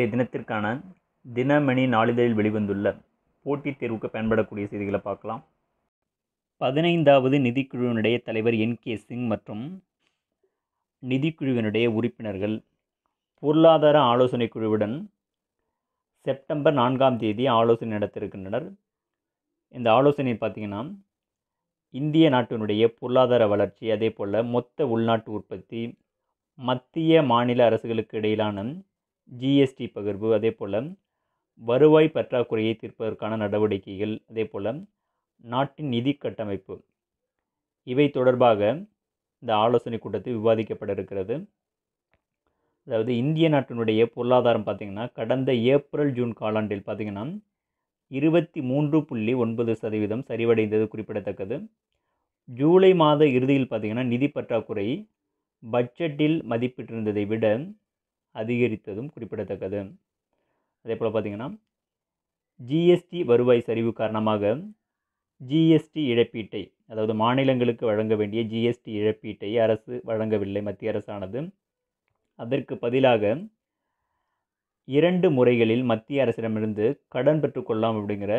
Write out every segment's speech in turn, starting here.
இன்றைய தினத்திற்கான தினமணி நாளிதழில் வெளிவந்துள்ள போட்டித் தேர்வுக்கு பயன்படக்கூடிய செய்திகளை பார்க்கலாம் பதினைந்தாவது நிதிக்குழுவினுடைய தலைவர் என் கே சிங் மற்றும் நிதிக்குழுவினுடைய உறுப்பினர்கள் பொருளாதார ஆலோசனை குழுவுடன் செப்டம்பர் நான்காம் தேதி ஆலோசனை நடத்திருக்கின்றனர் இந்த ஆலோசனை பார்த்திங்கன்னா இந்திய நாட்டினுடைய பொருளாதார வளர்ச்சி அதே போல் மொத்த உள்நாட்டு உற்பத்தி மத்திய மாநில அரசுகளுக்கு இடையிலான ஜிஎஸ்டி பகிர்வு அதே போல் வருவாய் பற்றாக்குறையை தீர்ப்பதற்கான நடவடிக்கைகள் அதே போல் நாட்டின் நிதி கட்டமைப்பு இவை தொடர்பாக இந்த ஆலோசனை கூட்டத்தில் விவாதிக்கப்பட இருக்கிறது அதாவது இந்திய நாட்டினுடைய பொருளாதாரம் பார்த்திங்கன்னா கடந்த ஏப்ரல் ஜூன் காலாண்டில் பார்த்திங்கன்னா இருபத்தி மூன்று புள்ளி ஒன்பது சதவீதம் சரிவடைந்தது குறிப்பிடத்தக்கது ஜூலை மாத இறுதியில் பார்த்திங்கன்னா நிதி பற்றாக்குறை பட்ஜெட்டில் மதிப்பிட்டிருந்ததை விட அதிகரித்ததும் குறிப்பிடத்தக்கது அதே போல் பார்த்திங்கன்னா ஜிஎஸ்டி வருவாய் சரிவு காரணமாக ஜிஎஸ்டி இழப்பீட்டை அதாவது மாநிலங்களுக்கு வழங்க வேண்டிய ஜிஎஸ்டி இழப்பீட்டை அரசு வழங்கவில்லை மத்திய அரசானது அதற்கு பதிலாக இரண்டு முறைகளில் மத்திய அரசிடமிருந்து கடன் பெற்றுக்கொள்ளலாம் அப்படிங்கிற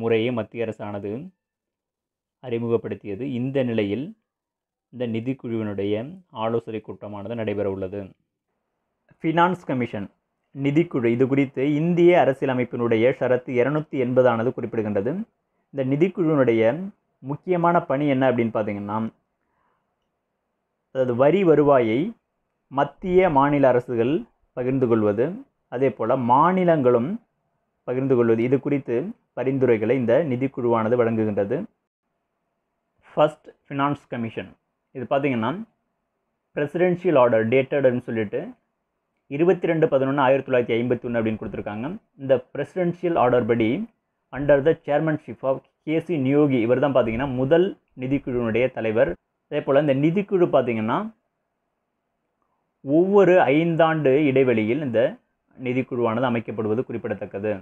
முறையை மத்திய அரசானது அறிமுகப்படுத்தியது இந்த நிலையில் இந்த நிதிக்குழுவினுடைய ஆலோசனை கூட்டமானது நடைபெற உள்ளது ஃபினான்ஸ் கமிஷன் நிதிக்குழு இது குறித்து இந்திய அரசியலமைப்பினுடைய ஷரத்து இரநூத்தி எண்பதானது குறிப்பிடுகின்றது இந்த நிதிக்குழுவினுடைய முக்கியமான பணி என்ன அப்படின்னு பார்த்தீங்கன்னா அதாவது வரி வருவாயை மத்திய மாநில அரசுகள் பகிர்ந்து கொள்வது அதே போல் மாநிலங்களும் பகிர்ந்து கொள்வது இது குறித்து பரிந்துரைகளை இந்த நிதிக்குழுவானது வழங்குகின்றது ஃபஸ்ட் ஃபினான்ஸ் கமிஷன் இது பார்த்திங்கன்னா பிரசிடென்ஷியல் ஆர்டர் டேட்டடுன்னு சொல்லிட்டு இருபத்தி ரெண்டு பதினொன்று ஆயிரத்தி தொள்ளாயிரத்தி ஐம்பத்தி ஒன்று அப்படின்னு கொடுத்துருக்காங்க இந்த பிரசிடென்ஷியல் ஆர்டர் படி under the chairmanship of KC Neogi இவர் தான் பார்த்தீங்கன்னா முதல் நிதிக்குழுவினுடைய தலைவர் அதே போல் இந்த நிதிக்குழு பார்த்திங்கன்னா ஒவ்வொரு ஐந்தாண்டு இடைவெளியில் இந்த நிதிக்குழுவானது அமைக்கப்படுவது குறிப்பிடத்தக்கது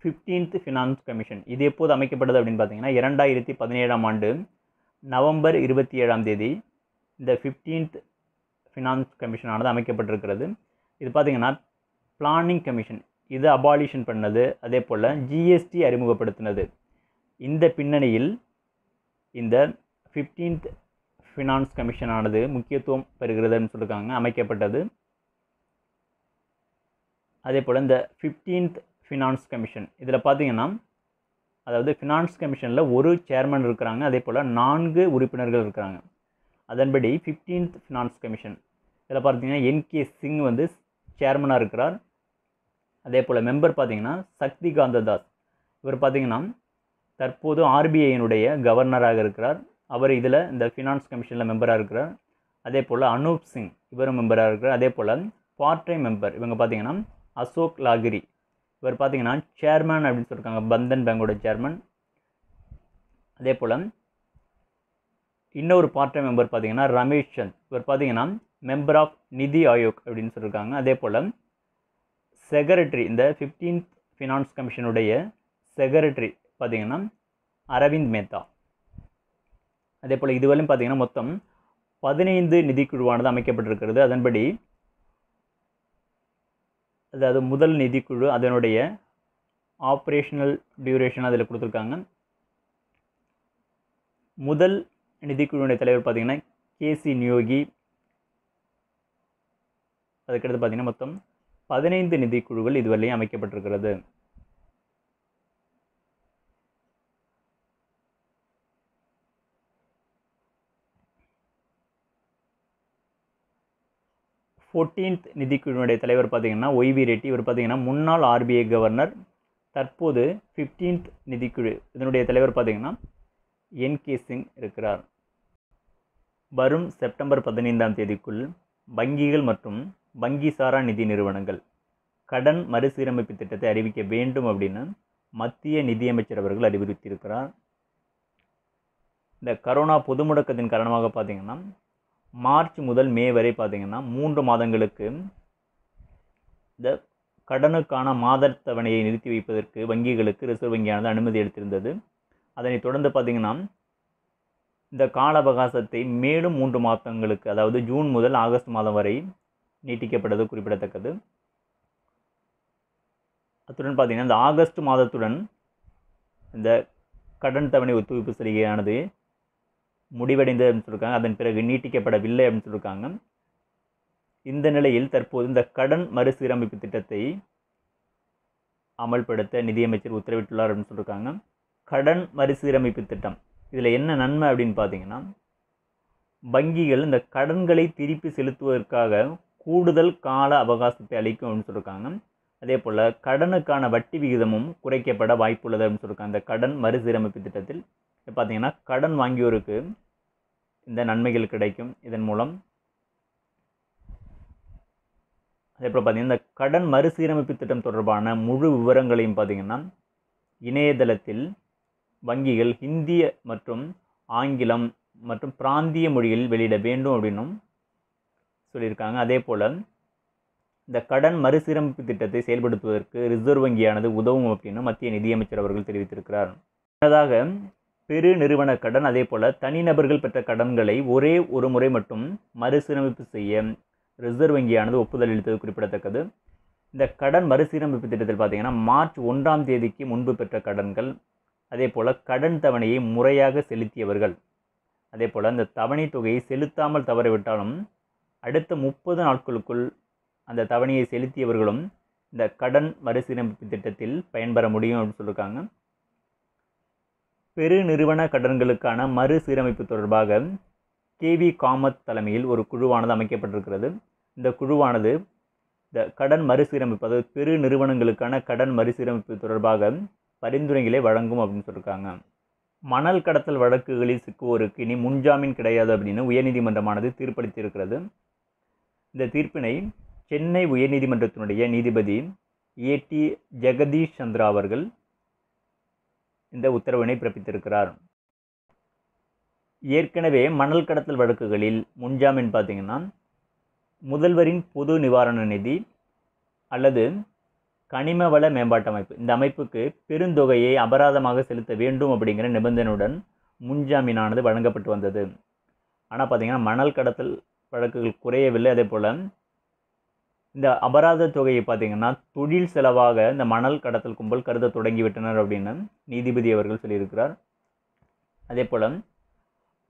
ஃபிஃப்டீன்த் ஃபினான்ஸ் கமிஷன் இது எப்போது அமைக்கப்படுது அப்படின்னு பார்த்தீங்கன்னா இரண்டாயிரத்தி பதினேழாம் ஆண்டு நவம்பர் இருபத்தி ஏழாம் தேதி இந்த ஃபிஃப்டீன்த் ஃபினான்ஸ் கமிஷனானது அமைக்கப்பட்டிருக்கிறது இது பார்த்திங்கன்னா பிளானிங் கமிஷன் இது அபாலிஷன் பண்ணது அதே போல் ஜிஎஸ்டி அறிமுகப்படுத்தினது இந்த பின்னணியில் இந்த ஃபிஃப்டீன்த் ஃபினான்ஸ் கமிஷனானது முக்கியத்துவம் பெறுகிறதுன்னு சொல்லியிருக்காங்க அமைக்கப்பட்டது அதே போல் இந்த ஃபிஃப்டீன்த் ஃபினான்ஸ் கமிஷன் இதில் பார்த்தீங்கன்னா அதாவது ஃபினான்ஸ் கமிஷனில் ஒரு சேர்மன் இருக்கிறாங்க அதே போல் நான்கு உறுப்பினர்கள் இருக்கிறாங்க அதன்படி ஃபிஃப்டீன்த் ஃபினான்ஸ் கமிஷன் இதில் பார்த்தீங்கன்னா என் கே சிங் வந்து சேர்மனாக இருக்கிறார் அதே போல் மெம்பர் பார்த்தீங்கன்னா சக்தி காந்ததாஸ் இவர் பார்த்தீங்கன்னா தற்போது ஆர்பிஐயினுடைய கவர்னராக இருக்கிறார் அவர் இதில் இந்த ஃபினான்ஸ் கமிஷனில் மெம்பராக இருக்கிறார் அதே போல் அனூப் சிங் இவரும் மெம்பராக இருக்கிறார் அதே போல் பார்ட் டைம் மெம்பர் இவங்க பார்த்தீங்கன்னா அசோக் லாகிரி இவர் பார்த்தீங்கன்னா சேர்மன் அப்படின்னு சொல்லியிருக்காங்க பந்தன் பேங்கோட சேர்மன் அதே போல் இன்னொரு பார்ட் டைம் மெம்பர் பார்த்தீங்கன்னா ரமேஷ் சந்த் இவர் பார்த்தீங்கன்னா மெம்பர் ஆஃப் நிதி ஆயோக் அப்படின்னு சொல்லியிருக்காங்க அதே போல் செக்ரட்டரி இந்த ஃபிஃப்டீன்த் ஃபினான்ஸ் கமிஷனுடைய செக்ரட்டரி பார்த்திங்கன்னா அரவிந்த் மேத்தா அதே போல் இதுவரையும் பார்த்திங்கன்னா மொத்தம் பதினைந்து நிதிக்குழுவானது அமைக்கப்பட்டிருக்கிறது அதன்படி அதாவது முதல் நிதிக்குழு அதனுடைய ஆப்ரேஷனல் டியூரேஷன் அதில் கொடுத்துருக்காங்க முதல் நிதிக்குழுவினுடைய தலைவர் பார்த்திங்கன்னா கேசி நியோகி அதுக்கடுத்து பார்த்திங்கன்னா மொத்தம் பதினைந்து நிதிக்குழுக்கள் இதுவரையும் அமைக்கப்பட்டிருக்கிறது ஃபோர்டீன்த் நிதிக்குழுவினுடைய தலைவர் பார்த்திங்கன்னா ஒய்வி ரெட்டி இவர் பார்த்திங்கன்னா முன்னாள் ஆர்பிஐ கவர்னர் தற்போது ஃபிஃப்டீன்த் நிதிக்குழு இதனுடைய தலைவர் பார்த்திங்கன்னா என் கே சிங் இருக்கிறார் வரும் செப்டம்பர் பதினைந்தாம் தேதிக்குள் வங்கிகள் மற்றும் வங்கிசாரா நிதி நிறுவனங்கள் கடன் மறுசீரமைப்பு திட்டத்தை அறிவிக்க வேண்டும் அப்படின்னு மத்திய நிதியமைச்சர் அவர்கள் அறிவுறுத்தியிருக்கிறார் இந்த கரோனா பொது முடக்கத்தின் காரணமாக பார்த்திங்கன்னா மார்ச் முதல் மே வரை பார்த்திங்கன்னா மூன்று மாதங்களுக்கு இந்த கடனுக்கான மாத தவணையை நிறுத்தி வைப்பதற்கு வங்கிகளுக்கு ரிசர்வ் வங்கியானது அனுமதி எடுத்திருந்தது அதனைத் தொடர்ந்து பார்த்திங்கன்னா இந்த கால அவகாசத்தை மேலும் மூன்று மாதங்களுக்கு அதாவது ஜூன் முதல் ஆகஸ்ட் மாதம் வரை நீட்டிக்கப்பட்டது குறிப்பிடத்தக்கது அத்துடன் பார்த்திங்கன்னா இந்த ஆகஸ்ட் மாதத்துடன் இந்த கடன் தவணை ஒத்துழைப்பு சலுகையானது முடிவடைந்தது அப்படின்னு சொல்லியிருக்காங்க அதன் பிறகு நீட்டிக்கப்படவில்லை அப்படின்னு சொல்லியிருக்காங்க இந்த நிலையில் தற்போது இந்த கடன் மறுசீரமைப்பு திட்டத்தை அமல்படுத்த நிதியமைச்சர் உத்தரவிட்டுள்ளார் அப்படின்னு சொல்லியிருக்காங்க கடன் மறுசீரமைப்பு திட்டம் இதில் என்ன நன்மை அப்படின்னு பார்த்தீங்கன்னா வங்கிகள் இந்த கடன்களை திருப்பி செலுத்துவதற்காக கூடுதல் கால அவகாசத்தை அளிக்கும் அப்படின்னு சொல்லியிருக்காங்க அதே போல் கடனுக்கான வட்டி விகிதமும் குறைக்கப்பட வாய்ப்புள்ளது அப்படின்னு சொல்லியிருக்காங்க அந்த கடன் மறுசீரமைப்பு திட்டத்தில் இப்போ பார்த்தீங்கன்னா கடன் வாங்கியோருக்கு இந்த நன்மைகள் கிடைக்கும் இதன் மூலம் அதே போல் பார்த்திங்கன்னா இந்த கடன் மறுசீரமைப்பு திட்டம் தொடர்பான முழு விவரங்களையும் பார்த்திங்கன்னா இணையதளத்தில் வங்கிகள் ஹிந்திய மற்றும் ஆங்கிலம் மற்றும் பிராந்திய மொழிகளில் வெளியிட வேண்டும் அப்படின்னும் சொல்லியிருக்காங்க அதே போல் இந்த கடன் மறுசீரமைப்பு திட்டத்தை செயல்படுத்துவதற்கு ரிசர்வ் வங்கியானது உதவும் அப்படின்னு மத்திய நிதியமைச்சர் அவர்கள் தெரிவித்திருக்கிறார் முன்னதாக பெரு நிறுவன கடன் அதே போல் தனிநபர்கள் பெற்ற கடன்களை ஒரே ஒரு முறை மட்டும் மறுசீரமைப்பு செய்ய ரிசர்வ் வங்கியானது ஒப்புதல் அளித்தது குறிப்பிடத்தக்கது இந்த கடன் மறுசீரமைப்பு திட்டத்தில் பார்த்திங்கன்னா மார்ச் ஒன்றாம் தேதிக்கு முன்பு பெற்ற கடன்கள் அதே போல் கடன் தவணையை முறையாக செலுத்தியவர்கள் அதே போல் அந்த தவணை தொகையை செலுத்தாமல் தவறவிட்டாலும் அடுத்த முப்பது நாட்களுக்குள் அந்த தவணையை செலுத்தியவர்களும் இந்த கடன் மறுசீரமைப்பு திட்டத்தில் பயன்பெற முடியும் அப்படின்னு சொல்லியிருக்காங்க பெரு நிறுவன கடன்களுக்கான மறுசீரமைப்பு தொடர்பாக கேவி காமத் தலைமையில் ஒரு குழுவானது அமைக்கப்பட்டிருக்கிறது இந்த குழுவானது இந்த கடன் மறுசீரமைப்பு அதாவது பெரு நிறுவனங்களுக்கான கடன் மறுசீரமைப்பு தொடர்பாக பரிந்துரைகளை வழங்கும் அப்படின்னு சொல்லியிருக்காங்க மணல் கடத்தல் வழக்குகளில் சிக்குவோருக்கு இனி முன்ஜாமீன் கிடையாது அப்படின்னு உயர்நீதிமன்றமானது தீர்ப்பளித்திருக்கிறது இந்த தீர்ப்பினை சென்னை உயர்நீதிமன்றத்தினுடைய நீதிபதி ஏ டி ஜெகதீஷ் சந்திரா அவர்கள் இந்த உத்தரவினை பிறப்பித்திருக்கிறார் ஏற்கனவே மணல் கடத்தல் வழக்குகளில் முன்ஜாமீன் பார்த்திங்கன்னா முதல்வரின் பொது நிவாரண நிதி அல்லது கனிம வள மேம்பாட்டு அமைப்பு இந்த அமைப்புக்கு பெருந்தொகையை அபராதமாக செலுத்த வேண்டும் அப்படிங்கிற நிபந்தனையுடன் முன்ஜாமீனானது வழங்கப்பட்டு வந்தது ஆனால் பார்த்திங்கன்னா மணல் கடத்தல் வழக்குகள் குறையவில்லை அதே போல் இந்த அபராத தொகையை பார்த்திங்கன்னா தொழில் செலவாக இந்த மணல் கடத்தல் கும்பல் கருத தொடங்கிவிட்டனர் அப்படின்னு நீதிபதி அவர்கள் சொல்லியிருக்கிறார் அதே போல்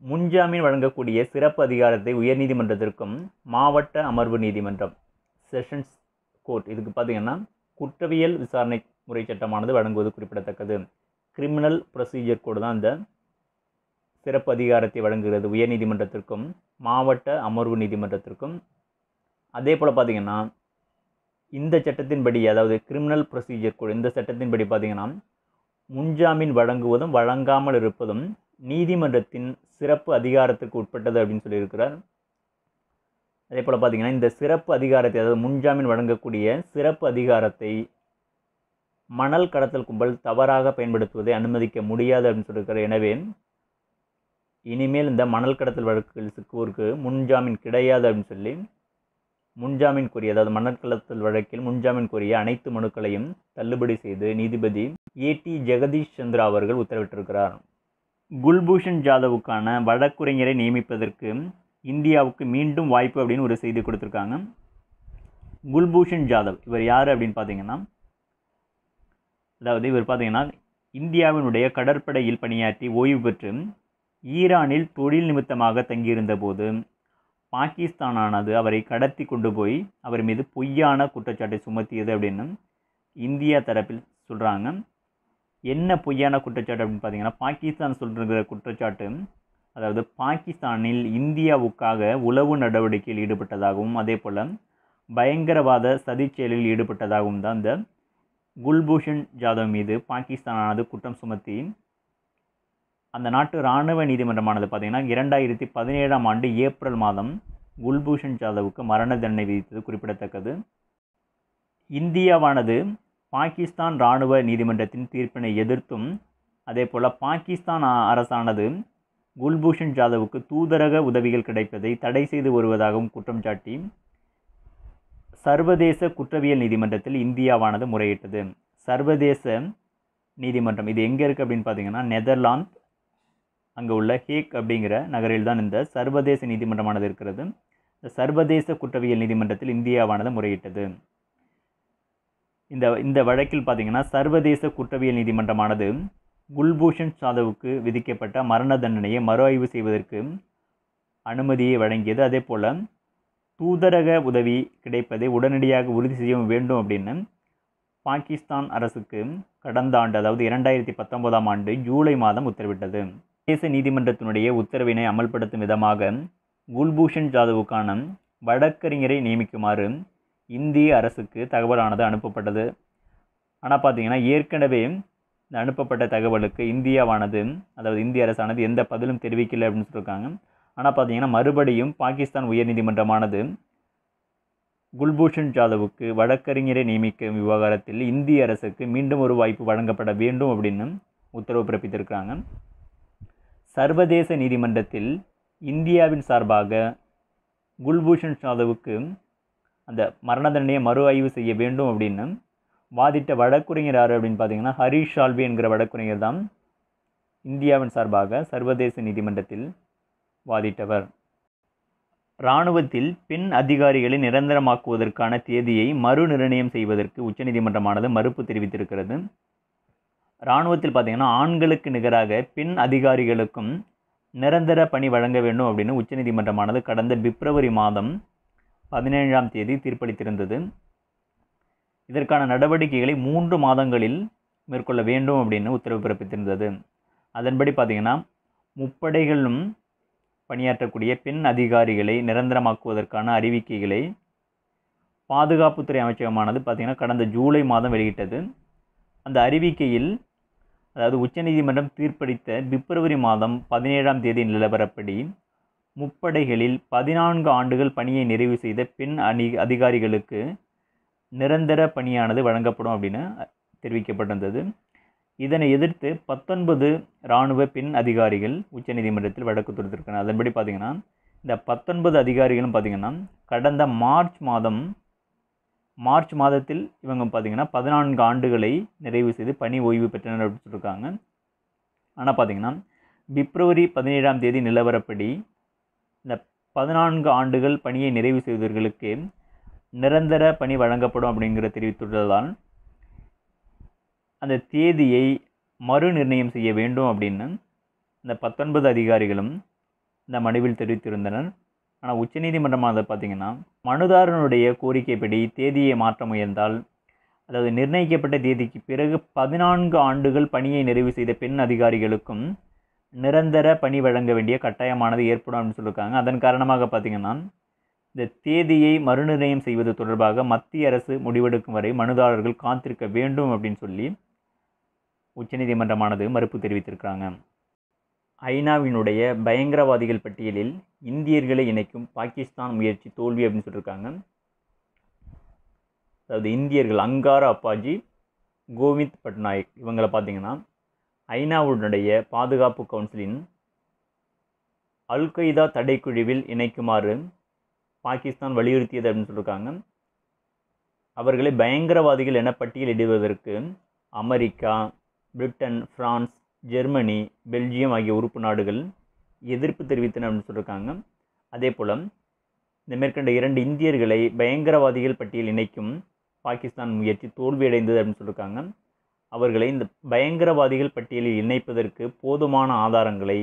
முன்ஜாமீன் வழங்கக்கூடிய சிறப்பு அதிகாரத்தை உயர்நீதிமன்றத்திற்கும் மாவட்ட அமர்வு நீதிமன்றம் செஷன்ஸ் கோர்ட் இதுக்கு பார்த்திங்கன்னா குற்றவியல் விசாரணை முறை சட்டமானது வழங்குவது குறிப்பிடத்தக்கது கிரிமினல் ப்ரொசீஜர் கோடு தான் இந்த சிறப்பு அதிகாரத்தை வழங்குகிறது உயர்நீதிமன்றத்திற்கும் மாவட்ட அமர்வு நீதிமன்றத்திற்கும் அதே போல் பார்த்திங்கன்னா இந்த சட்டத்தின்படி அதாவது கிரிமினல் ப்ரொசீஜர் கூட இந்த சட்டத்தின்படி பார்த்திங்கன்னா முன்ஜாமீன் வழங்குவதும் வழங்காமல் இருப்பதும் நீதிமன்றத்தின் சிறப்பு அதிகாரத்துக்கு உட்பட்டது அப்படின்னு சொல்லியிருக்கிறார் அதே போல் பார்த்திங்கன்னா இந்த சிறப்பு அதிகாரத்தை அதாவது முன்ஜாமீன் வழங்கக்கூடிய சிறப்பு அதிகாரத்தை மணல் கடத்தல் கும்பல் தவறாக பயன்படுத்துவதை அனுமதிக்க முடியாது அப்படின்னு சொல்லியிருக்கிறார் எனவே இனிமேல் இந்த மணல் கடத்தல் வழக்குகள் சிக்குவோருக்கு முன்ஜாமீன் கிடையாது அப்படின்னு சொல்லி முன்ஜாமீன் கோரிய அதாவது மணல் கடத்தல் வழக்கில் முன்ஜாமீன் கோரிய அனைத்து மனுக்களையும் தள்ளுபடி செய்து நீதிபதி ஏ டி ஜெகதீஷ் சந்திரா அவர்கள் உத்தரவிட்டிருக்கிறார் குல்பூஷன் ஜாதவுக்கான வழக்குரைஞரை நியமிப்பதற்கு இந்தியாவுக்கு மீண்டும் வாய்ப்பு அப்படின்னு ஒரு செய்தி கொடுத்துருக்காங்க குல்பூஷன் ஜாதவ் இவர் யார் அப்படின்னு பார்த்தீங்கன்னா அதாவது இவர் பார்த்தீங்கன்னா இந்தியாவினுடைய கடற்படையில் பணியாற்றி ஓய்வு பெற்று ஈரானில் தொழில் நிமித்தமாக தங்கியிருந்த போது பாகிஸ்தானானது அவரை கடத்தி கொண்டு போய் அவர் மீது பொய்யான குற்றச்சாட்டை சுமத்தியது அப்படின்னு இந்தியா தரப்பில் சொல்கிறாங்க என்ன பொய்யான குற்றச்சாட்டு அப்படின்னு பார்த்தீங்கன்னா பாகிஸ்தான் சொல்கிற குற்றச்சாட்டு அதாவது பாகிஸ்தானில் இந்தியாவுக்காக உளவு நடவடிக்கையில் ஈடுபட்டதாகவும் அதே போல் பயங்கரவாத சதிச்செயலில் ஈடுபட்டதாகவும் தான் இந்த குல்பூஷன் ஜாதவ் மீது பாகிஸ்தானானது குற்றம் சுமத்தி அந்த நாட்டு இராணுவ நீதிமன்றமானது பார்த்திங்கன்னா இரண்டாயிரத்தி பதினேழாம் ஆண்டு ஏப்ரல் மாதம் குல்பூஷன் ஜாதவுக்கு மரண தண்டனை விதித்தது குறிப்பிடத்தக்கது இந்தியாவானது பாகிஸ்தான் இராணுவ நீதிமன்றத்தின் தீர்ப்பினை எதிர்த்தும் அதே போல் பாகிஸ்தான் அரசானது குல்பூஷன் ஜாதவுக்கு தூதரக உதவிகள் கிடைப்பதை தடை செய்து வருவதாகவும் குற்றம் சாட்டி சர்வதேச குற்றவியல் நீதிமன்றத்தில் இந்தியாவானது முறையிட்டது சர்வதேச நீதிமன்றம் இது எங்கே இருக்குது அப்படின்னு பார்த்தீங்கன்னா நெதர்லாந்து அங்கே உள்ள ஹேக் அப்படிங்கிற நகரில் தான் இந்த சர்வதேச நீதிமன்றமானது இருக்கிறது இந்த சர்வதேச குற்றவியல் நீதிமன்றத்தில் இந்தியாவானது முறையிட்டது இந்த இந்த வழக்கில் பார்த்திங்கன்னா சர்வதேச குற்றவியல் நீதிமன்றமானது குல்பூஷன் சாதவுக்கு விதிக்கப்பட்ட மரண தண்டனையை மறு ஆய்வு செய்வதற்கு அனுமதியை வழங்கியது அதே போல் தூதரக உதவி கிடைப்பதை உடனடியாக உறுதி செய்ய வேண்டும் அப்படின்னு பாகிஸ்தான் அரசுக்கு கடந்த ஆண்டு அதாவது இரண்டாயிரத்தி பத்தொன்பதாம் ஆண்டு ஜூலை மாதம் உத்தரவிட்டது சர்வதேச நீதிமன்றத்தினுடைய உத்தரவினை அமல்படுத்தும் விதமாக குல்பூஷன் ஜாதவுக்கான வழக்கறிஞரை நியமிக்குமாறு இந்திய அரசுக்கு தகவலானது அனுப்பப்பட்டது ஆனால் பார்த்தீங்கன்னா ஏற்கனவே அனுப்பப்பட்ட தகவலுக்கு இந்தியாவானது அதாவது இந்திய அரசானது எந்த பதிலும் தெரிவிக்கலை அப்படின்னு சொல்லியிருக்காங்க ஆனால் பார்த்தீங்கன்னா மறுபடியும் பாகிஸ்தான் உயர்நீதிமன்றமானது குல்பூஷன் ஜாதவுக்கு வழக்கறிஞரை நியமிக்கும் விவகாரத்தில் இந்திய அரசுக்கு மீண்டும் ஒரு வாய்ப்பு வழங்கப்பட வேண்டும் அப்படின்னு உத்தரவு பிறப்பித்திருக்கிறாங்க சர்வதேச நீதிமன்றத்தில் இந்தியாவின் சார்பாக குல்பூஷன் ஜாதவுக்கு அந்த மரண தண்டனையை மறு ஆய்வு செய்ய வேண்டும் அப்படின்னு வாதிட்ட வழக்குரைஞர் யார் அப்படின்னு பார்த்தீங்கன்னா ஹரீஷ் ஷால்வி என்கிற வழக்குரைஞர் தான் இந்தியாவின் சார்பாக சர்வதேச நீதிமன்றத்தில் வாதிட்டவர் இராணுவத்தில் பெண் அதிகாரிகளை நிரந்தரமாக்குவதற்கான தேதியை மறு நிர்ணயம் செய்வதற்கு உச்சநீதிமன்றமானது மறுப்பு தெரிவித்திருக்கிறது இராணுவத்தில் பார்த்திங்கன்னா ஆண்களுக்கு நிகராக பெண் அதிகாரிகளுக்கும் நிரந்தர பணி வழங்க வேண்டும் அப்படின்னு உச்சநீதிமன்றமானது கடந்த பிப்ரவரி மாதம் பதினேழாம் தேதி தீர்ப்பளித்திருந்தது இதற்கான நடவடிக்கைகளை மூன்று மாதங்களில் மேற்கொள்ள வேண்டும் அப்படின்னு உத்தரவு பிறப்பித்திருந்தது அதன்படி பார்த்திங்கன்னா முப்படைகளும் பணியாற்றக்கூடிய பெண் அதிகாரிகளை நிரந்தரமாக்குவதற்கான அறிவிக்கைகளை பாதுகாப்புத்துறை அமைச்சகமானது பார்த்திங்கன்னா கடந்த ஜூலை மாதம் வெளியிட்டது அந்த அறிவிக்கையில் அதாவது உச்சநீதிமன்றம் தீர்ப்பளித்த பிப்ரவரி மாதம் பதினேழாம் தேதி நிலவரப்படி முப்படைகளில் பதினான்கு ஆண்டுகள் பணியை நிறைவு செய்த பெண் அணி அதிகாரிகளுக்கு நிரந்தர பணியானது வழங்கப்படும் அப்படின்னு தெரிவிக்கப்பட்டிருந்தது இதனை எதிர்த்து பத்தொன்பது இராணுவ பெண் அதிகாரிகள் உச்சநீதிமன்றத்தில் வழக்கு தொடுத்திருக்கிறார் அதன்படி பார்த்திங்கன்னா இந்த பத்தொன்பது அதிகாரிகளும் பார்த்திங்கன்னா கடந்த மார்ச் மாதம் மார்ச் மாதத்தில் இவங்க பார்த்திங்கன்னா பதினான்கு ஆண்டுகளை நிறைவு செய்து பணி ஓய்வு பெற்றனர் அப்படின்னு சொல்லியிருக்காங்க ஆனால் பார்த்திங்கன்னா பிப்ரவரி பதினேழாம் தேதி நிலவரப்படி இந்த பதினான்கு ஆண்டுகள் பணியை நிறைவு செய்தவர்களுக்கு நிரந்தர பணி வழங்கப்படும் அப்படிங்கிற தெரிவித்துள்ளதால் அந்த தேதியை மறு நிர்ணயம் செய்ய வேண்டும் அப்படின்னு இந்த பத்தொன்பது அதிகாரிகளும் இந்த மனுவில் தெரிவித்திருந்தனர் ஆனால் உச்சநீதிமன்றம் அதை பார்த்திங்கன்னா மனுதாரனுடைய கோரிக்கைப்படி தேதியை மாற்ற முயன்றால் அதாவது நிர்ணயிக்கப்பட்ட தேதிக்கு பிறகு பதினான்கு ஆண்டுகள் பணியை நிறைவு செய்த பெண் அதிகாரிகளுக்கும் நிரந்தர பணி வழங்க வேண்டிய கட்டாயமானது ஏற்படும் அப்படின்னு சொல்லியிருக்காங்க அதன் காரணமாக பார்த்திங்கன்னா இந்த தேதியை மறுநிர்ணயம் செய்வது தொடர்பாக மத்திய அரசு முடிவெடுக்கும் வரை மனுதாரர்கள் காத்திருக்க வேண்டும் அப்படின்னு சொல்லி உச்சநீதிமன்றமானது மறுப்பு தெரிவித்திருக்கிறாங்க ஐநாவினுடைய பயங்கரவாதிகள் பட்டியலில் இந்தியர்களை இணைக்கும் பாகிஸ்தான் முயற்சி தோல்வி அப்படின்னு சொல்லியிருக்காங்க அதாவது இந்தியர்கள் அங்காரா அப்பாஜி கோவிந்த் பட்நாயக் இவங்களை பார்த்தீங்கன்னா ஐநாவுடனுடைய பாதுகாப்பு கவுன்சிலின் கைதா தடைக்குழுவில் இணைக்குமாறு பாகிஸ்தான் வலியுறுத்தியது அப்படின்னு சொல்லியிருக்காங்க அவர்களை பயங்கரவாதிகள் என பட்டியலிடுவதற்கு America Britain France Germany Belgium ஆகிய உறுப்பு நாடுகள் எதிர்ப்பு தெரிவித்தன அப்படின்னு சொல்லியிருக்காங்க அதே போல் இந்த மேற்கண்ட இரண்டு இந்தியர்களை பயங்கரவாதிகள் பட்டியல் இணைக்கும் பாகிஸ்தான் முயற்சி தோல்வியடைந்தது அப்படின்னு சொல்லியிருக்காங்க அவர்களை இந்த பயங்கரவாதிகள் பட்டியலில் இணைப்பதற்கு போதுமான ஆதாரங்களை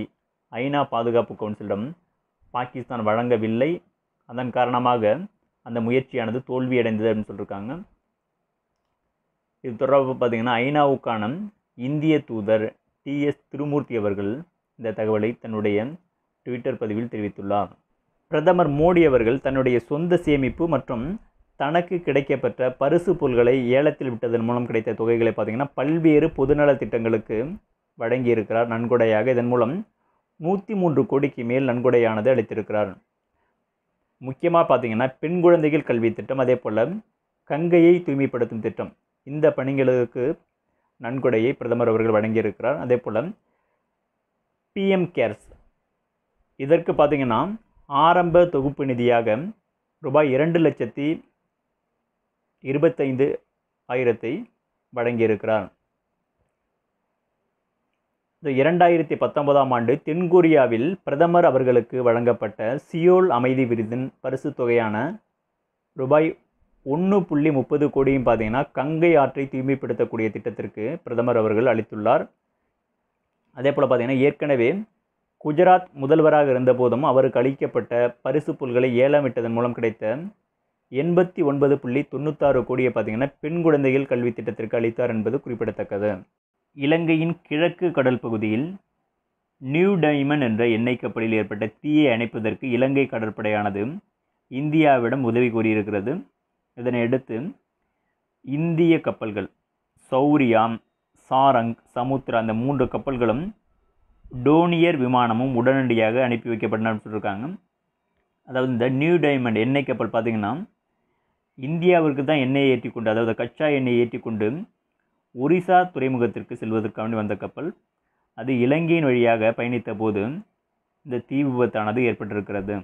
ஐநா பாதுகாப்பு கவுன்சிலிடம் பாகிஸ்தான் வழங்கவில்லை அதன் காரணமாக அந்த முயற்சியானது தோல்வியடைந்தது அப்படின்னு சொல்லியிருக்காங்க இது தொடர்பாக பார்த்திங்கன்னா ஐநாவுக்கான இந்திய தூதர் டிஎஸ் திருமூர்த்தி அவர்கள் இந்த தகவலை தன்னுடைய ட்விட்டர் பதிவில் தெரிவித்துள்ளார் பிரதமர் மோடி அவர்கள் தன்னுடைய சொந்த சேமிப்பு மற்றும் தனக்கு கிடைக்கப்பெற்ற பரிசு பொருள்களை ஏலத்தில் விட்டதன் மூலம் கிடைத்த தொகைகளை பார்த்திங்கன்னா பல்வேறு பொதுநல திட்டங்களுக்கு வழங்கியிருக்கிறார் நன்கொடையாக இதன் மூலம் நூற்றி மூன்று கோடிக்கு மேல் நன்கொடையானது அளித்திருக்கிறார் முக்கியமாக பார்த்திங்கன்னா பெண் குழந்தைகள் கல்வி திட்டம் அதே போல் கங்கையை தூய்மைப்படுத்தும் திட்டம் இந்த பணிகளுக்கு நன்கொடையை பிரதமர் அவர்கள் வழங்கியிருக்கிறார் அதே போல் பிஎம் கேர்ஸ் இதற்கு பார்த்திங்கன்னா ஆரம்ப தொகுப்பு நிதியாக ரூபாய் இரண்டு லட்சத்தி இருபத்தைந்து ஆயிரத்தை வழங்கியிருக்கிறார் இந்த இரண்டாயிரத்தி பத்தொன்பதாம் ஆண்டு தென்கொரியாவில் பிரதமர் அவர்களுக்கு வழங்கப்பட்ட சியோல் அமைதி விருதின் பரிசு தொகையான ரூபாய் ஒன்று புள்ளி முப்பது கோடியும் பார்த்தீங்கன்னா கங்கை ஆற்றை தூய்மைப்படுத்தக்கூடிய திட்டத்திற்கு பிரதமர் அவர்கள் அளித்துள்ளார் அதே போல் பார்த்திங்கன்னா ஏற்கனவே குஜராத் முதல்வராக இருந்தபோதும் அவருக்கு அளிக்கப்பட்ட பரிசு பொருள்களை ஏலமிட்டதன் மூலம் கிடைத்த எண்பத்தி ஒன்பது புள்ளி தொண்ணூத்தாறு கோடியை பார்த்திங்கன்னா பெண் குழந்தைகள் கல்வி திட்டத்திற்கு அளித்தார் என்பது குறிப்பிடத்தக்கது இலங்கையின் கிழக்கு கடல் பகுதியில் நியூ டைமண்ட் என்ற எண்ணெய் கப்பலில் ஏற்பட்ட தீயை அணைப்பதற்கு இலங்கை கடற்படையானது இந்தியாவிடம் உதவி கோரியிருக்கிறது இதனை அடுத்து இந்திய கப்பல்கள் சௌரியாம் சாரங் சமுத்திரா அந்த மூன்று கப்பல்களும் டோனியர் விமானமும் உடனடியாக அனுப்பி வைக்கப்பட்டன சொல்லியிருக்காங்க அதாவது இந்த நியூ டைமண்ட் எண்ணெய் கப்பல் பார்த்திங்கன்னா இந்தியாவிற்கு தான் எண்ணெயை ஏற்றி கொண்டு அதாவது கச்சா எண்ணெய் ஏற்றி கொண்டு ஒரிசா துறைமுகத்திற்கு செல்வதற்காக வந்த கப்பல் அது இலங்கையின் வழியாக பயணித்த போது இந்த தீ விபத்தானது ஏற்பட்டிருக்கிறது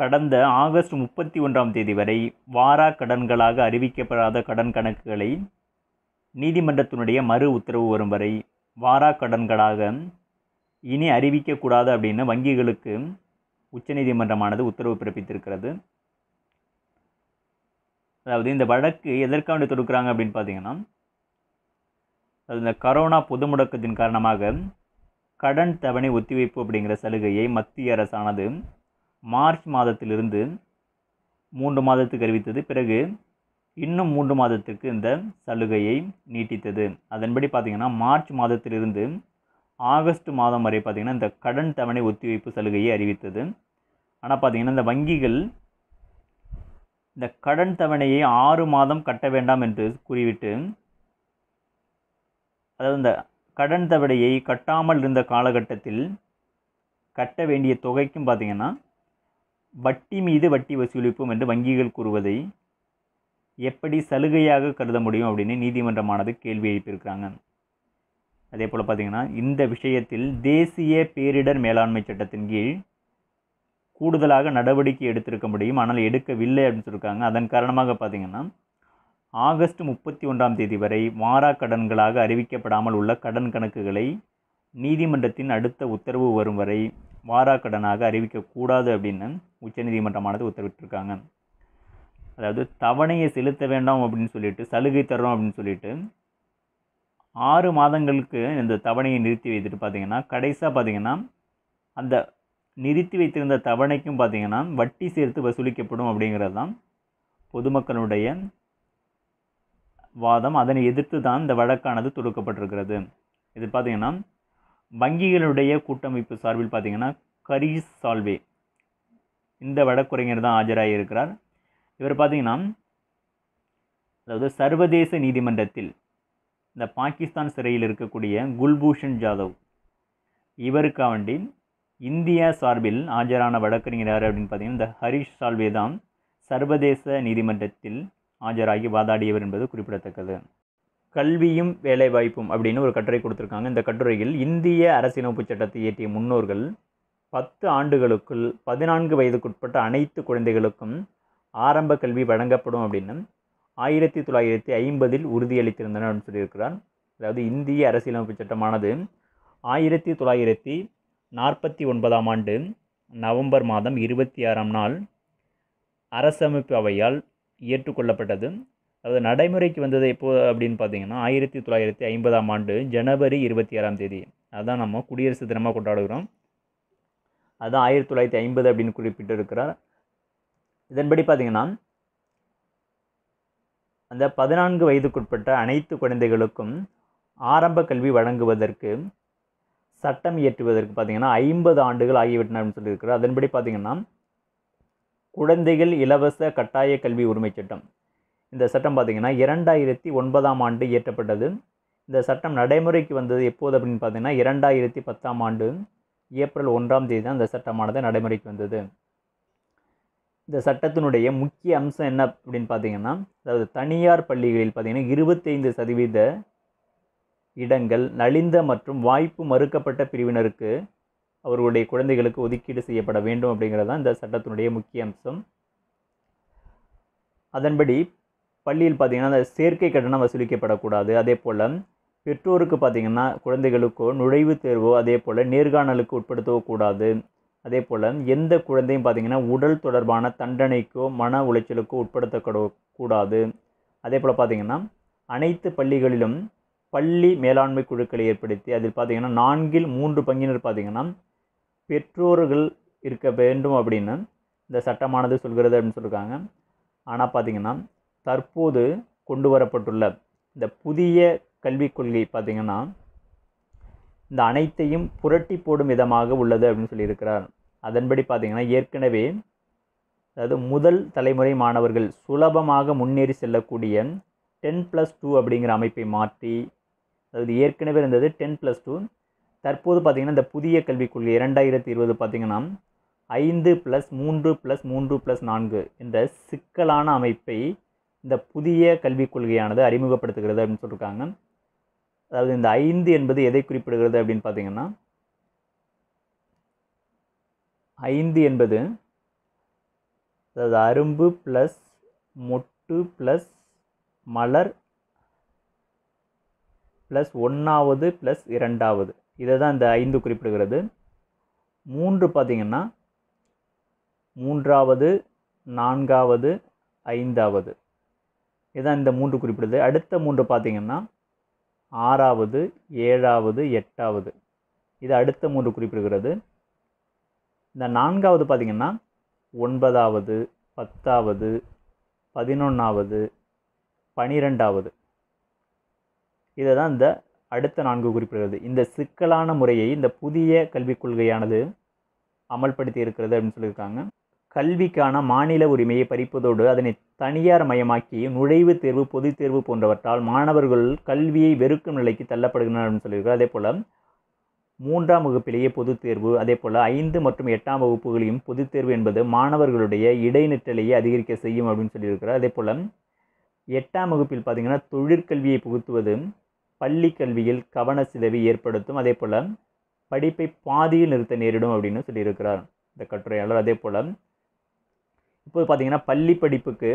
கடந்த ஆகஸ்ட் முப்பத்தி ஒன்றாம் தேதி வரை வாரா கடன்களாக அறிவிக்கப்படாத கடன் கணக்குகளை நீதிமன்றத்தினுடைய மறு உத்தரவு வரும் வரை வாரா கடன்களாக இனி அறிவிக்கக்கூடாது அப்படின்னு வங்கிகளுக்கு உச்சநீதிமன்றமானது உத்தரவு பிறப்பித்திருக்கிறது அதாவது இந்த வழக்கு எதற்காக தொடுக்கிறாங்க அப்படின்னு பார்த்தீங்கன்னா இந்த கரோனா பொது முடக்கத்தின் காரணமாக கடன் தவணை ஒத்திவைப்பு அப்படிங்கிற சலுகையை மத்திய அரசானது மார்ச் மாதத்திலிருந்து மூன்று மாதத்துக்கு அறிவித்தது பிறகு இன்னும் மூன்று மாதத்திற்கு இந்த சலுகையை நீட்டித்தது அதன்படி பார்த்திங்கன்னா மார்ச் மாதத்திலிருந்து ஆகஸ்ட் மாதம் வரை பார்த்திங்கன்னா இந்த கடன் தவணை ஒத்திவைப்பு சலுகையை அறிவித்தது ஆனால் பார்த்திங்கன்னா இந்த வங்கிகள் இந்த கடன் தவணையை ஆறு மாதம் கட்ட வேண்டாம் என்று கூறிவிட்டு அதாவது இந்த கடன் தவணையை கட்டாமல் இருந்த காலகட்டத்தில் கட்ட வேண்டிய தொகைக்கும் பார்த்திங்கன்னா வட்டி மீது வட்டி வசூலிப்போம் என்று வங்கிகள் கூறுவதை எப்படி சலுகையாக கருத முடியும் அப்படின்னு நீதிமன்றமானது கேள்வி எழுப்பியிருக்கிறாங்க அதே போல் பார்த்திங்கன்னா இந்த விஷயத்தில் தேசிய பேரிடர் மேலாண்மை சட்டத்தின் கீழ் கூடுதலாக நடவடிக்கை எடுத்திருக்க முடியும் ஆனால் எடுக்கவில்லை அப்படின்னு சொல்லியிருக்காங்க அதன் காரணமாக பார்த்திங்கன்னா ஆகஸ்ட் முப்பத்தி ஒன்றாம் தேதி வரை வாரா கடன்களாக அறிவிக்கப்படாமல் உள்ள கடன் கணக்குகளை நீதிமன்றத்தின் அடுத்த உத்தரவு வரும் வரை வாராக்கடனாக அறிவிக்கக்கூடாது அப்படின்னு உச்சநீதிமன்றமானது உத்தரவிட்டிருக்காங்க அதாவது தவணையை செலுத்த வேண்டாம் அப்படின்னு சொல்லிட்டு சலுகை தரோம் அப்படின்னு சொல்லிட்டு ஆறு மாதங்களுக்கு இந்த தவணையை நிறுத்தி வைத்துட்டு பார்த்திங்கன்னா கடைசியாக பார்த்திங்கன்னா அந்த நிறுத்தி வைத்திருந்த தவணைக்கும் பார்த்திங்கன்னா வட்டி சேர்த்து வசூலிக்கப்படும் அப்படிங்கிறது தான் பொதுமக்களுடைய வாதம் அதனை எதிர்த்து தான் இந்த வழக்கானது தொடுக்கப்பட்டிருக்கிறது இது பார்த்திங்கன்னா வங்கிகளுடைய கூட்டமைப்பு சார்பில் பார்த்திங்கன்னா கரீஸ் சால்வே இந்த வழக்குரைஞர் தான் ஆஜராகி இருக்கிறார் இவர் பார்த்திங்கன்னா அதாவது சர்வதேச நீதிமன்றத்தில் இந்த பாகிஸ்தான் சிறையில் இருக்கக்கூடிய குல்பூஷன் ஜாதவ் இவருக்கு வண்டி இந்தியா சார்பில் ஆஜரான வழக்கறிஞர் யார் அப்படின்னு பார்த்தீங்கன்னா இந்த ஹரிஷ் சால்வே தான் சர்வதேச நீதிமன்றத்தில் ஆஜராகி வாதாடியவர் என்பது குறிப்பிடத்தக்கது கல்வியும் வேலைவாய்ப்பும் அப்படின்னு ஒரு கட்டுரை கொடுத்துருக்காங்க இந்த கட்டுரையில் இந்திய அரசியலமைப்பு சட்டத்தை இயற்றிய முன்னோர்கள் பத்து ஆண்டுகளுக்குள் பதினான்கு வயதுக்குட்பட்ட அனைத்து குழந்தைகளுக்கும் ஆரம்ப கல்வி வழங்கப்படும் அப்படின்னு ஆயிரத்தி தொள்ளாயிரத்தி ஐம்பதில் உறுதியளித்திருந்தனர் அப்படின்னு சொல்லியிருக்கிறார் அதாவது இந்திய அரசியலமைப்பு சட்டமானது ஆயிரத்தி தொள்ளாயிரத்தி நாற்பத்தி ஒன்பதாம் ஆண்டு நவம்பர் மாதம் இருபத்தி ஆறாம் நாள் அரசமைப்பு அவையால் ஏற்றுக்கொள்ளப்பட்டது அதாவது நடைமுறைக்கு வந்தது எப்போது அப்படின்னு பார்த்தீங்கன்னா ஆயிரத்தி தொள்ளாயிரத்தி ஐம்பதாம் ஆண்டு ஜனவரி இருபத்தி ஆறாம் தேதி அதான் நம்ம குடியரசு தினமாக கொண்டாடுகிறோம் அதுதான் ஆயிரத்தி தொள்ளாயிரத்தி ஐம்பது அப்படின்னு குறிப்பிட்டு இருக்கிறார் இதன்படி பார்த்திங்கன்னா அந்த பதினான்கு வயதுக்குட்பட்ட அனைத்து குழந்தைகளுக்கும் ஆரம்ப கல்வி வழங்குவதற்கு சட்டம் இயற்றுவதற்கு பார்த்திங்கன்னா ஐம்பது ஆண்டுகள் ஆகிவிட்டன அப்படின்னு சொல்லியிருக்கிறார் அதன்படி பார்த்திங்கன்னா குழந்தைகள் இலவச கட்டாய கல்வி உரிமைச் சட்டம் இந்த சட்டம் பார்த்திங்கன்னா இரண்டாயிரத்தி ஒன்பதாம் ஆண்டு இயற்றப்பட்டது இந்த சட்டம் நடைமுறைக்கு வந்தது எப்போது அப்படின்னு பார்த்திங்கன்னா இரண்டாயிரத்தி பத்தாம் ஆண்டு ஏப்ரல் ஒன்றாம் தேதி தான் இந்த சட்டமானது நடைமுறைக்கு வந்தது இந்த சட்டத்தினுடைய முக்கிய அம்சம் என்ன அப்படின்னு பார்த்தீங்கன்னா அதாவது தனியார் பள்ளிகளில் பார்த்திங்கன்னா இருபத்தைந்து சதவீத இடங்கள் நலிந்த மற்றும் வாய்ப்பு மறுக்கப்பட்ட பிரிவினருக்கு அவர்களுடைய குழந்தைகளுக்கு ஒதுக்கீடு செய்யப்பட வேண்டும் அப்படிங்கிறது தான் இந்த சட்டத்தினுடைய முக்கிய அம்சம் அதன்படி பள்ளியில் பார்த்திங்கன்னா அந்த சேர்க்கை கட்டணம் வசூலிக்கப்படக்கூடாது அதே போல் பெற்றோருக்கு பார்த்திங்கன்னா குழந்தைகளுக்கோ நுழைவுத் தேர்வோ அதே போல் நேர்காணலுக்கு உட்படுத்தவோ கூடாது அதே போல் எந்த குழந்தையும் பார்த்திங்கன்னா உடல் தொடர்பான தண்டனைக்கோ மன உளைச்சலுக்கோ உட்படுத்தக்கூட கூடாது அதே போல் பார்த்திங்கன்னா அனைத்து பள்ளிகளிலும் பள்ளி மேலாண்மை குழுக்களை ஏற்படுத்தி அதில் பார்த்திங்கன்னா நான்கில் மூன்று பங்கினர் பார்த்திங்கன்னா பெற்றோர்கள் இருக்க வேண்டும் அப்படின்னு இந்த சட்டமானது சொல்கிறது அப்படின்னு சொல்லியிருக்காங்க ஆனால் பார்த்திங்கன்னா தற்போது கொண்டு வரப்பட்டுள்ள இந்த புதிய கல்விக் கொள்கை பார்த்திங்கன்னா இந்த அனைத்தையும் புரட்டி போடும் விதமாக உள்ளது அப்படின்னு சொல்லியிருக்கிறார் அதன்படி பார்த்திங்கன்னா ஏற்கனவே அதாவது முதல் தலைமுறை மாணவர்கள் சுலபமாக முன்னேறி செல்லக்கூடிய டென் ப்ளஸ் டூ அப்படிங்கிற அமைப்பை மாற்றி அதாவது ஏற்கனவே இருந்தது டென் ப்ளஸ் டூ தற்போது பார்த்திங்கன்னா இந்த புதிய கல்விக் கொள்கை இரண்டாயிரத்தி இருபது பார்த்திங்கன்னா ஐந்து ப்ளஸ் மூன்று ப்ளஸ் மூன்று ப்ளஸ் நான்கு என்ற சிக்கலான அமைப்பை இந்த புதிய கல்விக் கொள்கையானது அறிமுகப்படுத்துகிறது அப்படின்னு சொல்லியிருக்காங்க அதாவது இந்த ஐந்து என்பது எதை குறிப்பிடுகிறது அப்படின்னு பார்த்தீங்கன்னா ஐந்து என்பது அதாவது அரும்பு ப்ளஸ் மொட்டு ப்ளஸ் மலர் ப்ளஸ் ஒன்றாவது ப்ளஸ் இரண்டாவது இதை தான் இந்த ஐந்து குறிப்பிடுகிறது மூன்று பார்த்திங்கன்னா மூன்றாவது நான்காவது ஐந்தாவது இதான் இந்த மூன்று குறிப்பிடுது அடுத்த மூன்று பார்த்திங்கன்னா ஆறாவது ஏழாவது எட்டாவது இது அடுத்த மூன்று குறிப்பிடுகிறது இந்த நான்காவது பார்த்திங்கன்னா ஒன்பதாவது பத்தாவது பதினொன்றாவது பனிரெண்டாவது இதை தான் இந்த அடுத்த நான்கு குறிப்பிடுகிறது இந்த சிக்கலான முறையை இந்த புதிய கல்விக் கொள்கையானது அமல்படுத்தி இருக்கிறது அப்படின்னு சொல்லியிருக்காங்க கல்விக்கான மாநில உரிமையை பறிப்பதோடு அதனை தனியார் மயமாக்கி நுழைவுத் தேர்வு பொதுத் தேர்வு போன்றவற்றால் மாணவர்கள் கல்வியை வெறுக்கும் நிலைக்கு தள்ளப்படுகின்றனர் சொல்லியிருக்கிறார் அதே போல் மூன்றாம் வகுப்பிலேயே பொதுத் தேர்வு அதே போல் ஐந்து மற்றும் எட்டாம் வகுப்புகளையும் பொதுத் தேர்வு என்பது மாணவர்களுடைய இடைநிற்றலையே அதிகரிக்க செய்யும் அப்படின்னு சொல்லியிருக்கிறார் அதே போல் எட்டாம் வகுப்பில் பார்த்திங்கன்னா தொழிற்கல்வியை புகுத்துவது பள்ளி கல்வியில் கவன சிதவை ஏற்படுத்தும் அதே போல் படிப்பை பாதியில் நிறுத்த நேரிடும் அப்படின்னு சொல்லியிருக்கிறார் இந்த கட்டுரையாளர் அதே போல் இப்போது பார்த்தீங்கன்னா பள்ளி படிப்புக்கு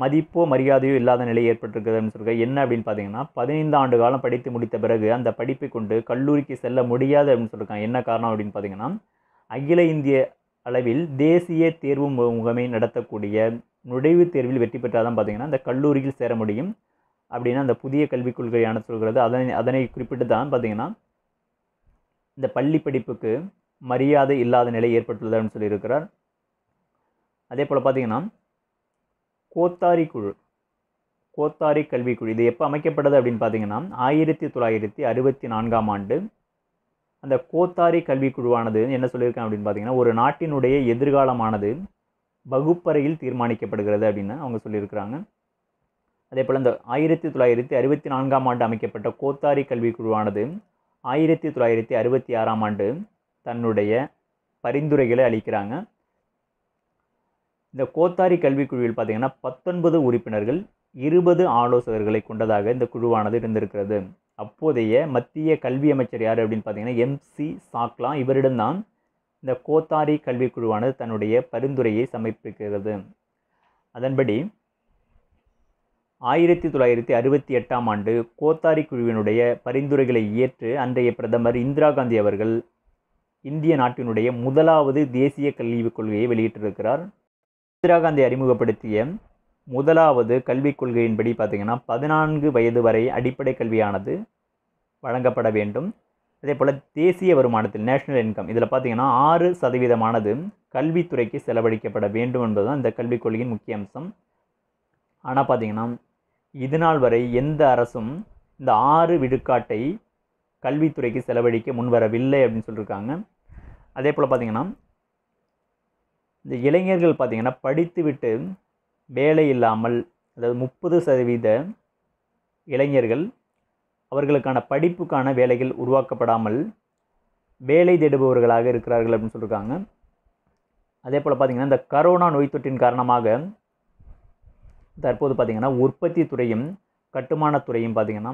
மதிப்போ மரியாதையோ இல்லாத நிலை அப்படின்னு சொல்லியிருக்க என்ன அப்படின்னு பார்த்தீங்கன்னா பதினைந்து ஆண்டு காலம் படித்து முடித்த பிறகு அந்த படிப்பை கொண்டு கல்லூரிக்கு செல்ல முடியாது அப்படின்னு சொல்லியிருக்காங்க என்ன காரணம் அப்படின்னு பார்த்தீங்கன்னா அகில இந்திய அளவில் தேசிய தேர்வு முகமை நடத்தக்கூடிய நுழைவுத் தேர்வில் வெற்றி பெற்றால் தான் பார்த்தீங்கன்னா அந்த கல்லூரியில் சேர முடியும் அப்படின்னா அந்த புதிய கல்விக் கொள்கையான சொல்கிறது அதனை அதனை குறிப்பிட்டு தான் பார்த்தீங்கன்னா இந்த பள்ளி படிப்புக்கு மரியாதை இல்லாத நிலை ஏற்பட்டுள்ளது அப்படின்னு சொல்லியிருக்கிறார் அதே போல் பார்த்திங்கன்னா கோத்தாரி குழு கோத்தாரி கல்விக்குழு இது எப்போ அமைக்கப்பட்டது அப்படின்னு பார்த்தீங்கன்னா ஆயிரத்தி தொள்ளாயிரத்தி அறுபத்தி நான்காம் ஆண்டு அந்த கோத்தாரி கல்விக்குழுவானது என்ன சொல்லியிருக்காங்க அப்படின்னு பார்த்தீங்கன்னா ஒரு நாட்டினுடைய எதிர்காலமானது வகுப்பறையில் தீர்மானிக்கப்படுகிறது அப்படின்னு அவங்க சொல்லியிருக்கிறாங்க அதே போல் இந்த ஆயிரத்தி தொள்ளாயிரத்தி அறுபத்தி நான்காம் ஆண்டு அமைக்கப்பட்ட கோத்தாரி கல்விக்குழுவானது ஆயிரத்தி தொள்ளாயிரத்தி அறுபத்தி ஆறாம் ஆண்டு தன்னுடைய பரிந்துரைகளை அளிக்கிறாங்க இந்த கோத்தாரி கல்விக்குழுவில் பார்த்திங்கன்னா பத்தொன்பது உறுப்பினர்கள் இருபது ஆலோசகர்களை கொண்டதாக இந்த குழுவானது இருந்திருக்கிறது அப்போதைய மத்திய கல்வி அமைச்சர் யார் அப்படின்னு பார்த்தீங்கன்னா எம் சி சாக்லா இவரிடம்தான் இந்த கோத்தாரி கல்விக்குழுவானது தன்னுடைய பரிந்துரையை சமர்ப்பிக்கிறது அதன்படி ஆயிரத்தி தொள்ளாயிரத்தி அறுபத்தி எட்டாம் ஆண்டு கோத்தாரி குழுவினுடைய பரிந்துரைகளை ஏற்று அன்றைய பிரதமர் இந்திரா காந்தி அவர்கள் இந்திய நாட்டினுடைய முதலாவது தேசிய கல்விக் கொள்கையை வெளியிட்டிருக்கிறார் இந்திரா காந்தி அறிமுகப்படுத்திய முதலாவது கல்விக் கொள்கையின்படி பார்த்திங்கன்னா பதினான்கு வயது வரை அடிப்படை கல்வியானது வழங்கப்பட வேண்டும் அதே போல் தேசிய வருமானத்தில் நேஷ்னல் இன்கம் இதில் பார்த்திங்கன்னா ஆறு சதவீதமானது கல்வித்துறைக்கு செலவழிக்கப்பட வேண்டும் என்பது தான் இந்த கல்விக் கொள்கையின் முக்கிய அம்சம் ஆனால் பார்த்திங்கன்னா இது நாள் வரை எந்த அரசும் இந்த ஆறு விழுக்காட்டை கல்வித்துறைக்கு செலவழிக்க முன்வரவில்லை அப்படின்னு சொல்லியிருக்காங்க அதே போல் பார்த்திங்கன்னா இந்த இளைஞர்கள் பார்த்திங்கன்னா படித்துவிட்டு வேலை இல்லாமல் அதாவது முப்பது சதவீத இளைஞர்கள் அவர்களுக்கான படிப்புக்கான வேலைகள் உருவாக்கப்படாமல் வேலை தேடுபவர்களாக இருக்கிறார்கள் அப்படின்னு சொல்லியிருக்காங்க அதே போல் பார்த்திங்கன்னா இந்த கரோனா நோய் தொற்றின் காரணமாக தற்போது பார்த்திங்கன்னா உற்பத்தி துறையும் கட்டுமான துறையும் பார்த்திங்கன்னா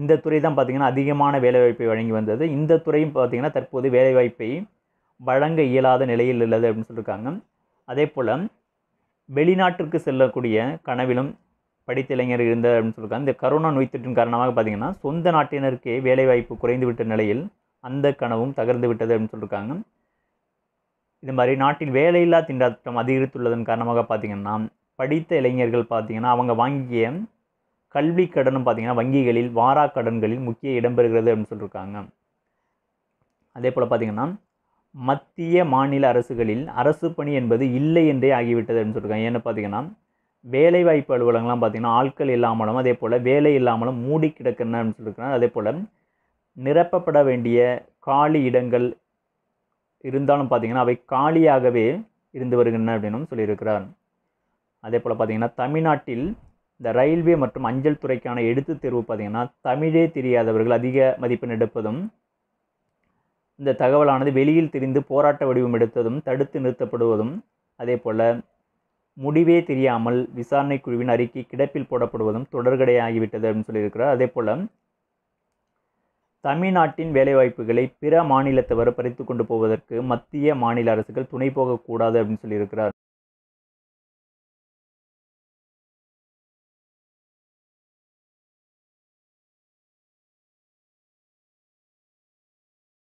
இந்த துறை தான் பார்த்திங்கன்னா அதிகமான வேலைவாய்ப்பை வழங்கி வந்தது இந்த துறையும் பார்த்திங்கன்னா தற்போது வேலைவாய்ப்பை வழங்க இயலாத நிலையில் உள்ளது அப்படின்னு சொல்லியிருக்காங்க அதே போல் வெளிநாட்டிற்கு செல்லக்கூடிய கனவிலும் படித்த இளைஞர் இருந்தார் அப்படின்னு சொல்லியிருக்காங்க இந்த கரோனா நோய் தொற்றின் காரணமாக பார்த்திங்கன்னா சொந்த நாட்டினருக்கே வேலைவாய்ப்பு குறைந்து விட்ட நிலையில் அந்த கனவும் தகர்ந்து விட்டது அப்படின்னு சொல்லியிருக்காங்க இது மாதிரி நாட்டில் வேலையில்லா திண்டாட்டம் அதிகரித்துள்ளதன் காரணமாக பார்த்திங்கன்னா படித்த இளைஞர்கள் பார்த்திங்கன்னா அவங்க வாங்கிய கல்வி கடனும் பார்த்திங்கன்னா வங்கிகளில் வாரா கடன்களில் முக்கிய இடம்பெறுகிறது அப்படின்னு சொல்லியிருக்காங்க அதே போல் பார்த்திங்கன்னா மத்திய மாநில அரசுகளில் அரசு பணி என்பது இல்லை என்றே ஆகிவிட்டது அப்படின்னு சொல்லியிருக்காங்க என்ன பார்த்தீங்கன்னா வேலைவாய்ப்பு அலுவலகம்லாம் பார்த்திங்கன்னா ஆட்கள் இல்லாமலும் அதே போல் வேலை இல்லாமலும் மூடி கிடக்குன்னு அப்படின்னு அதே போல் நிரப்பப்பட வேண்டிய காலி இடங்கள் இருந்தாலும் பார்த்திங்கன்னா அவை காலியாகவே இருந்து வருகின்றன அப்படின்னும் சொல்லியிருக்கிறார் அதே போல் பார்த்திங்கன்னா தமிழ்நாட்டில் இந்த ரயில்வே மற்றும் அஞ்சல் துறைக்கான எடுத்து தேர்வு பார்த்திங்கன்னா தமிழே தெரியாதவர்கள் அதிக மதிப்பெண் எடுப்பதும் இந்த தகவலானது வெளியில் தெரிந்து போராட்ட வடிவம் எடுத்ததும் தடுத்து நிறுத்தப்படுவதும் அதே போல் முடிவே தெரியாமல் விசாரணை குழுவின் அறிக்கை கிடப்பில் போடப்படுவதும் தொடர்கடையாகிவிட்டது அப்படின்னு சொல்லியிருக்கிறார் அதே போல் தமிழ்நாட்டின் வேலைவாய்ப்புகளை பிற மாநிலத்தவர் பறித்து கொண்டு போவதற்கு மத்திய மாநில அரசுகள் துணை போகக்கூடாது அப்படின்னு சொல்லியிருக்கிறார்